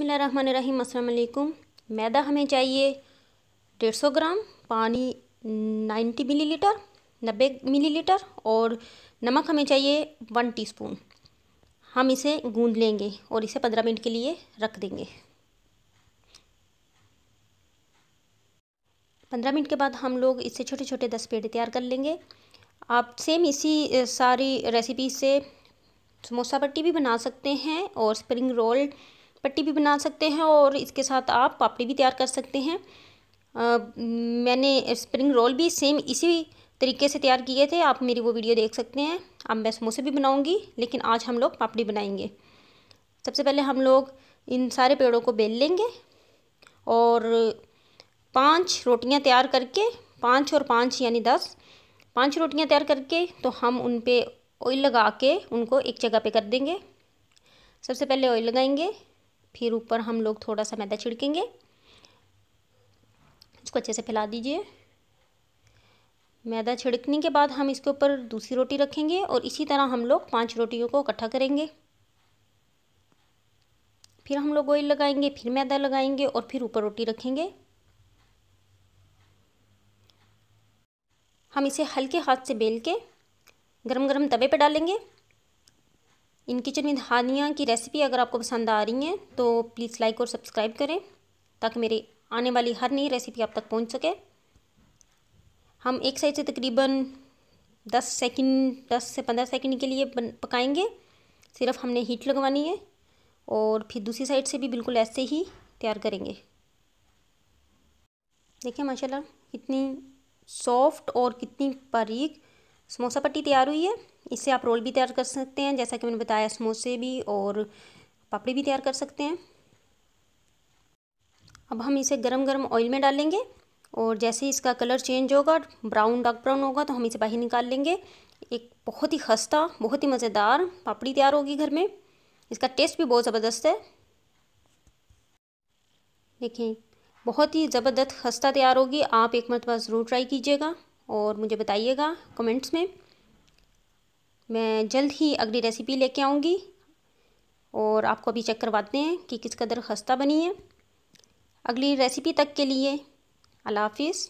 बसमीम अल्लाम मैदा हमें चाहिए डेढ़ सौ ग्राम पानी नाइन्टी मिलीलीटर नब्बे मिलीलीटर और नमक हमें चाहिए वन टीस्पून हम इसे गूंद लेंगे और इसे पंद्रह मिनट के लिए रख देंगे पंद्रह मिनट के बाद हम लोग इससे छोटे छोटे दस पेड़े तैयार कर लेंगे आप सेम इसी सारी रेसिपी से समोसा पट्टी भी बना सकते हैं और स्प्रिंग रोल पट्टी भी बना सकते हैं और इसके साथ आप पापड़ी भी तैयार कर सकते हैं आ, मैंने स्प्रिंग रोल भी सेम इसी तरीके से तैयार किए थे आप मेरी वो वीडियो देख सकते हैं अब मैं समोसे भी बनाऊँगी लेकिन आज हम लोग पापड़ी बनाएंगे सबसे पहले हम लोग इन सारे पेड़ों को बेल लेंगे और पांच रोटियां तैयार करके पांच और पांच यानी दस पांच रोटियां तैयार करके तो हम उन पर ऑयल लगा के उनको एक जगह पे कर देंगे सबसे पहले ऑयल लगाएंगे फिर ऊपर हम लोग थोड़ा सा मैदा छिड़केंगे इसको अच्छे से फैला दीजिए मैदा छिड़कने के बाद हम इसके ऊपर दूसरी रोटी रखेंगे और इसी तरह हम लोग पांच रोटियों को इकट्ठा करेंगे फिर हम लोग ऑयल लगाएंगे फिर मैदा लगाएंगे और फिर ऊपर रोटी रखेंगे हम इसे हल्के हाथ से बेल के गरम गरम तवे पे डालेंगे इन किचन विद हानिया की रेसिपी अगर आपको पसंद आ रही हैं तो प्लीज़ लाइक और सब्सक्राइब करें ताकि मेरी आने वाली हर नई रेसिपी आप तक पहुंच सके हम एक साइड से तकरीबन दस सेकंड दस से पंद्रह सेकंड के लिए पकाएंगे सिर्फ हमने हीट लगवानी है और फिर दूसरी साइड से भी बिल्कुल ऐसे ही तैयार करेंगे देखिए माशाल्लाह कितनी सॉफ्ट और कितनी बारीक समोसा पट्टी तैयार हुई है इससे आप रोल भी तैयार कर सकते हैं जैसा कि मैंने बताया समोसे भी और पापड़ी भी तैयार कर सकते हैं अब हम इसे गरम गरम ऑयल में डालेंगे और जैसे ही इसका कलर चेंज होगा ब्राउन डार्क ब्राउन होगा तो हम इसे बाहर निकाल लेंगे एक बहुत ही खस्ता बहुत ही मज़ेदार पापड़ी तैयार होगी घर में इसका टेस्ट भी बहुत ज़बरदस्त है देखें बहुत ही ज़बरदस्त खस्ता तैयार होगी आप एक मरतबा ज़रूर ट्राई कीजिएगा और मुझे बताइएगा कमेंट्स में मैं जल्द ही अगली रेसिपी लेके आऊँगी और आपको अभी चेक करवाते हैं कि किस कदर खस्ता बनी है अगली रेसिपी तक के लिए अल्लाह हाफिज़